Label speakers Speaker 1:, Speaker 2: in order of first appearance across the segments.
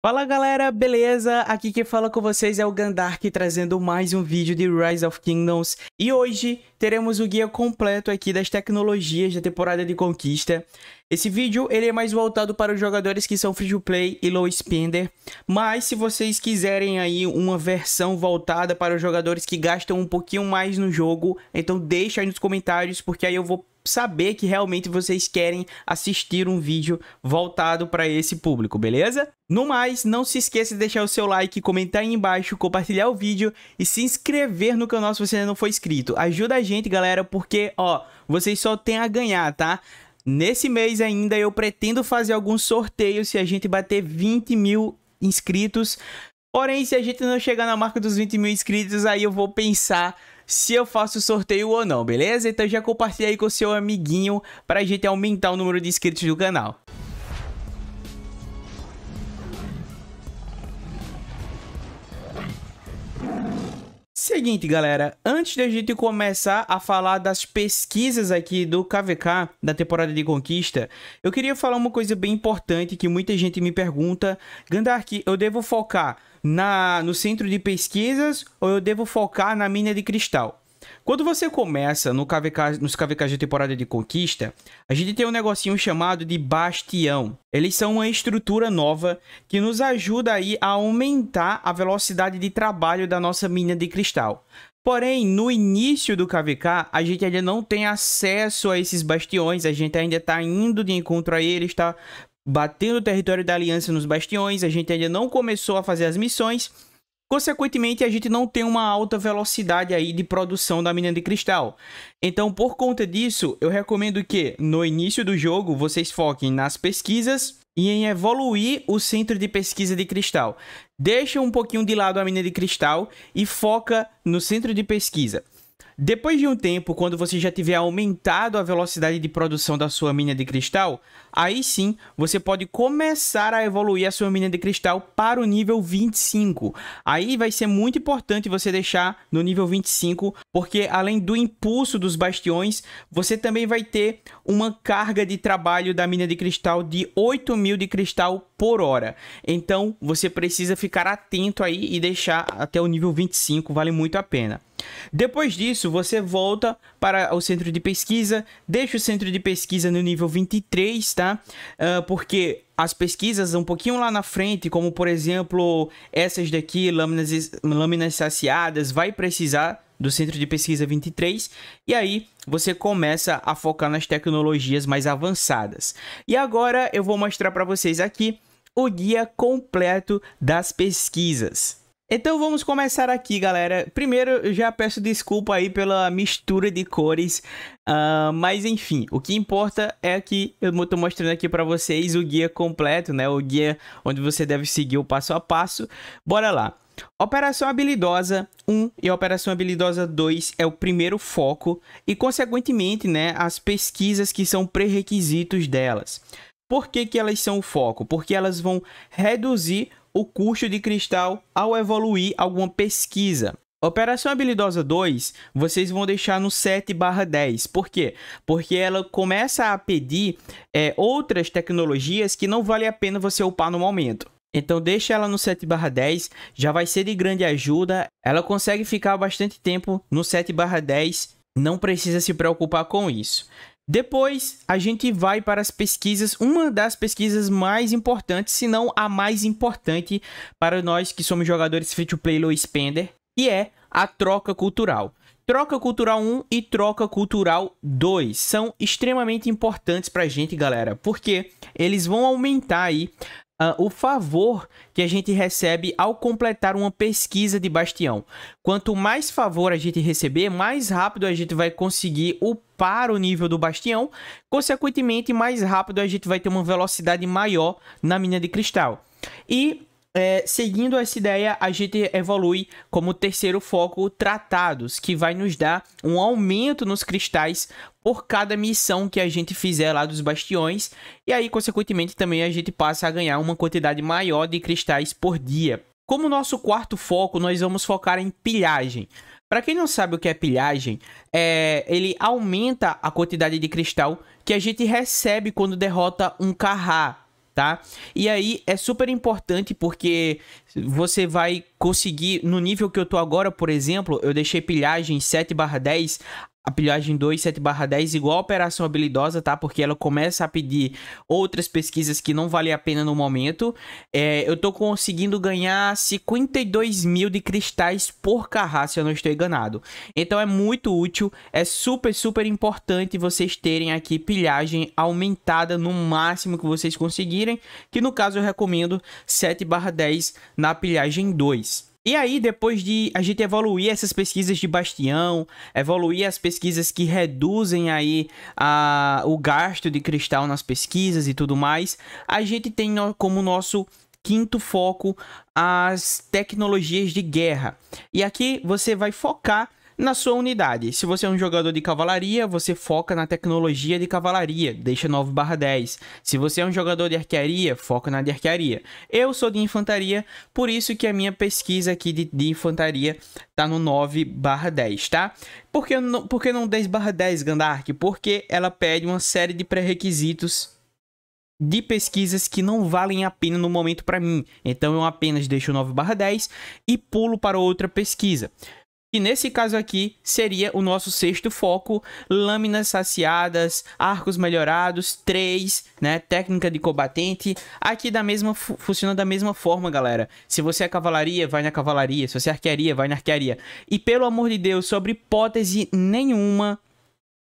Speaker 1: Fala galera, beleza? Aqui quem fala com vocês é o Gandark trazendo mais um vídeo de Rise of Kingdoms e hoje teremos o guia completo aqui das tecnologias da temporada de conquista. Esse vídeo ele é mais voltado para os jogadores que são free to play e low spender, mas se vocês quiserem aí uma versão voltada para os jogadores que gastam um pouquinho mais no jogo, então deixa aí nos comentários porque aí eu vou saber que realmente vocês querem assistir um vídeo voltado para esse público, beleza? No mais, não se esqueça de deixar o seu like, comentar aí embaixo, compartilhar o vídeo e se inscrever no canal se você ainda não for inscrito. Ajuda a gente, galera, porque, ó, vocês só tem a ganhar, tá? Nesse mês ainda eu pretendo fazer algum sorteio se a gente bater 20 mil inscritos. Porém, se a gente não chegar na marca dos 20 mil inscritos, aí eu vou pensar se eu faço sorteio ou não, beleza? Então já compartilha aí com o seu amiguinho pra gente aumentar o número de inscritos do canal. Seguinte, galera, antes da gente começar a falar das pesquisas aqui do KVK, da temporada de conquista, eu queria falar uma coisa bem importante que muita gente me pergunta. Gandark, eu devo focar na, no centro de pesquisas ou eu devo focar na mina de cristal? Quando você começa no KVK, nos KVKs de temporada de conquista, a gente tem um negocinho chamado de bastião. Eles são uma estrutura nova que nos ajuda aí a aumentar a velocidade de trabalho da nossa mina de cristal. Porém, no início do KVK, a gente ainda não tem acesso a esses bastiões, a gente ainda está indo de encontro a eles, está batendo o território da aliança nos bastiões, a gente ainda não começou a fazer as missões. Consequentemente, a gente não tem uma alta velocidade aí de produção da mina de cristal. Então, por conta disso, eu recomendo que no início do jogo vocês foquem nas pesquisas e em evoluir o centro de pesquisa de cristal. Deixa um pouquinho de lado a mina de cristal e foca no centro de pesquisa. Depois de um tempo, quando você já tiver aumentado a velocidade de produção da sua mina de cristal, aí sim você pode começar a evoluir a sua mina de cristal para o nível 25. Aí vai ser muito importante você deixar no nível 25, porque além do impulso dos bastiões, você também vai ter uma carga de trabalho da mina de cristal de 8 mil de cristal por hora. Então você precisa ficar atento aí e deixar até o nível 25, vale muito a pena. Depois disso, você volta para o centro de pesquisa, deixa o centro de pesquisa no nível 23, tá? Uh, porque as pesquisas um pouquinho lá na frente, como por exemplo essas daqui, lâminas, lâminas saciadas, vai precisar do Centro de Pesquisa 23, e aí você começa a focar nas tecnologias mais avançadas. E agora eu vou mostrar para vocês aqui o guia completo das pesquisas. Então vamos começar aqui, galera. Primeiro, eu já peço desculpa aí pela mistura de cores, uh, mas enfim, o que importa é que eu estou mostrando aqui para vocês o guia completo, né? O guia onde você deve seguir o passo a passo. Bora lá. Operação Habilidosa 1 e Operação Habilidosa 2 é o primeiro foco e, consequentemente, né, as pesquisas que são pré-requisitos delas. Por que, que elas são o foco? Porque elas vão reduzir o custo de cristal ao evoluir alguma pesquisa. Operação Habilidosa 2, vocês vão deixar no 7 barra 10. Por quê? Porque ela começa a pedir é, outras tecnologias que não vale a pena você upar no momento. Então deixa ela no 7 barra 10, já vai ser de grande ajuda. Ela consegue ficar bastante tempo no 7 barra 10, não precisa se preocupar com isso. Depois, a gente vai para as pesquisas, uma das pesquisas mais importantes, se não a mais importante para nós que somos jogadores free-to-play low spender, e é a troca cultural. Troca Cultural 1 e Troca Cultural 2 são extremamente importantes para a gente, galera, porque eles vão aumentar aí Uh, o favor que a gente recebe ao completar uma pesquisa de bastião. Quanto mais favor a gente receber, mais rápido a gente vai conseguir upar o nível do bastião, consequentemente, mais rápido a gente vai ter uma velocidade maior na mina de cristal. E é, seguindo essa ideia, a gente evolui como terceiro foco tratados, que vai nos dar um aumento nos cristais por cada missão que a gente fizer lá dos bastiões, e aí, consequentemente, também a gente passa a ganhar uma quantidade maior de cristais por dia. Como nosso quarto foco, nós vamos focar em pilhagem. Para quem não sabe o que é pilhagem, é, ele aumenta a quantidade de cristal que a gente recebe quando derrota um carrá, tá? E aí é super importante porque você vai conseguir, no nível que eu tô agora, por exemplo, eu deixei pilhagem 7 barra 10 a pilhagem 27/10 igual a operação habilidosa, tá? Porque ela começa a pedir outras pesquisas que não vale a pena no momento. É, eu tô conseguindo ganhar 52 mil de cristais por carrasco, se eu não estou enganado. Então é muito útil, é super, super importante vocês terem aqui pilhagem aumentada no máximo que vocês conseguirem, que no caso eu recomendo 7/10 na pilhagem 2. E aí, depois de a gente evoluir essas pesquisas de bastião, evoluir as pesquisas que reduzem aí a, o gasto de cristal nas pesquisas e tudo mais, a gente tem como nosso quinto foco as tecnologias de guerra. E aqui você vai focar na sua unidade. Se você é um jogador de cavalaria, você foca na tecnologia de cavalaria, deixa 9 barra 10. Se você é um jogador de arquearia, foca na de arquearia. Eu sou de infantaria, por isso que a minha pesquisa aqui de, de infantaria tá no 9 barra 10, tá? Por que, não, não 10 barra 10, Gandark? Porque ela pede uma série de pré-requisitos de pesquisas que não valem a pena no momento para mim. Então eu apenas deixo 9/10 e pulo para outra pesquisa que nesse caso aqui seria o nosso sexto foco, lâminas saciadas, arcos melhorados, 3, né, técnica de combatente, aqui da mesma funciona da mesma forma, galera. Se você é cavalaria, vai na cavalaria, se você é arquearia, vai na arquearia. E pelo amor de Deus, sobre hipótese nenhuma,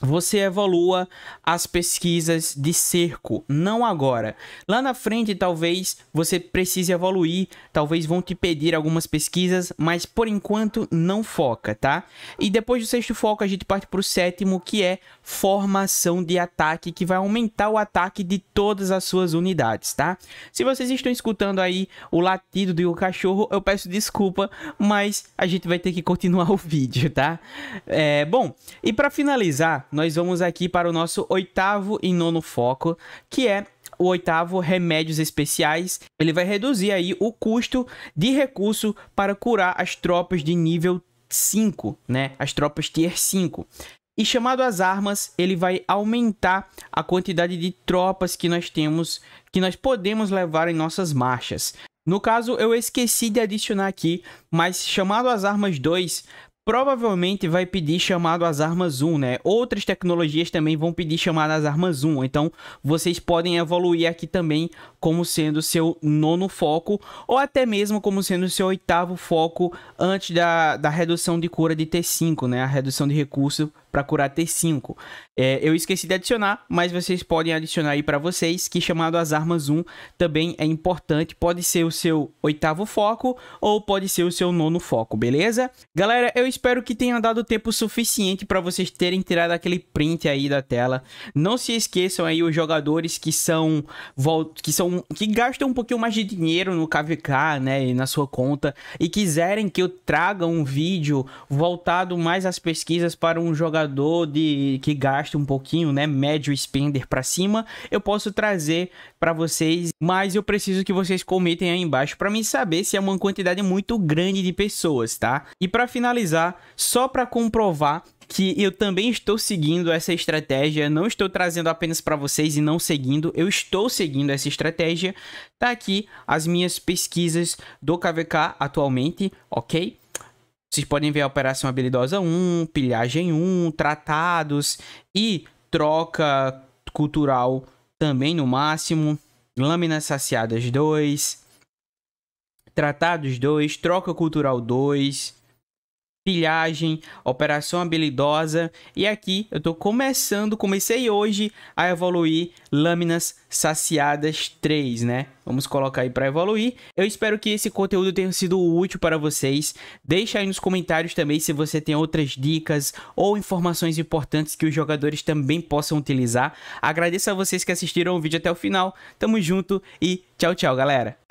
Speaker 1: você evolua as pesquisas de cerco, não agora. Lá na frente, talvez você precise evoluir, talvez vão te pedir algumas pesquisas, mas por enquanto não foca, tá? E depois do sexto foco, a gente parte para o sétimo, que é formação de ataque, que vai aumentar o ataque de todas as suas unidades, tá? Se vocês estão escutando aí o latido do cachorro, eu peço desculpa, mas a gente vai ter que continuar o vídeo, tá? É, bom, e para finalizar, nós vamos aqui para o nosso oitavo e nono foco, que é o oitavo, remédios especiais. Ele vai reduzir aí o custo de recurso para curar as tropas de nível 5, né? As tropas tier 5. E chamado as armas, ele vai aumentar a quantidade de tropas que nós temos, que nós podemos levar em nossas marchas. No caso, eu esqueci de adicionar aqui, mas chamado as armas 2 provavelmente vai pedir chamado às armas 1, né? Outras tecnologias também vão pedir chamado às armas 1, então vocês podem evoluir aqui também como sendo seu nono foco ou até mesmo como sendo seu oitavo foco antes da, da redução de cura de T5, né? A redução de recurso para curar T5. É, eu esqueci de adicionar, mas vocês podem adicionar aí para vocês que chamado as armas 1 também é importante. Pode ser o seu oitavo foco ou pode ser o seu nono foco, beleza? Galera, eu espero que tenha dado tempo suficiente para vocês terem tirado aquele print aí da tela. Não se esqueçam aí os jogadores que são que são que gastam um pouquinho mais de dinheiro no KVK, né, na sua conta e quiserem que eu traga um vídeo voltado mais às pesquisas para um jogador jogador de que gasta um pouquinho, né, médio spender para cima, eu posso trazer para vocês, mas eu preciso que vocês comentem aí embaixo para mim saber se é uma quantidade muito grande de pessoas, tá? E para finalizar, só para comprovar que eu também estou seguindo essa estratégia, não estou trazendo apenas para vocês e não seguindo, eu estou seguindo essa estratégia. Tá aqui as minhas pesquisas do KVK atualmente, OK? Vocês podem ver a Operação Habilidosa 1, Pilhagem 1, Tratados e Troca Cultural também no máximo. Lâminas Saciadas 2, Tratados 2, Troca Cultural 2, pilhagem, operação habilidosa e aqui eu estou começando, comecei hoje a evoluir lâminas saciadas 3, né? Vamos colocar aí para evoluir. Eu espero que esse conteúdo tenha sido útil para vocês. Deixa aí nos comentários também se você tem outras dicas ou informações importantes que os jogadores também possam utilizar. Agradeço a vocês que assistiram o vídeo até o final. Tamo junto e tchau, tchau, galera.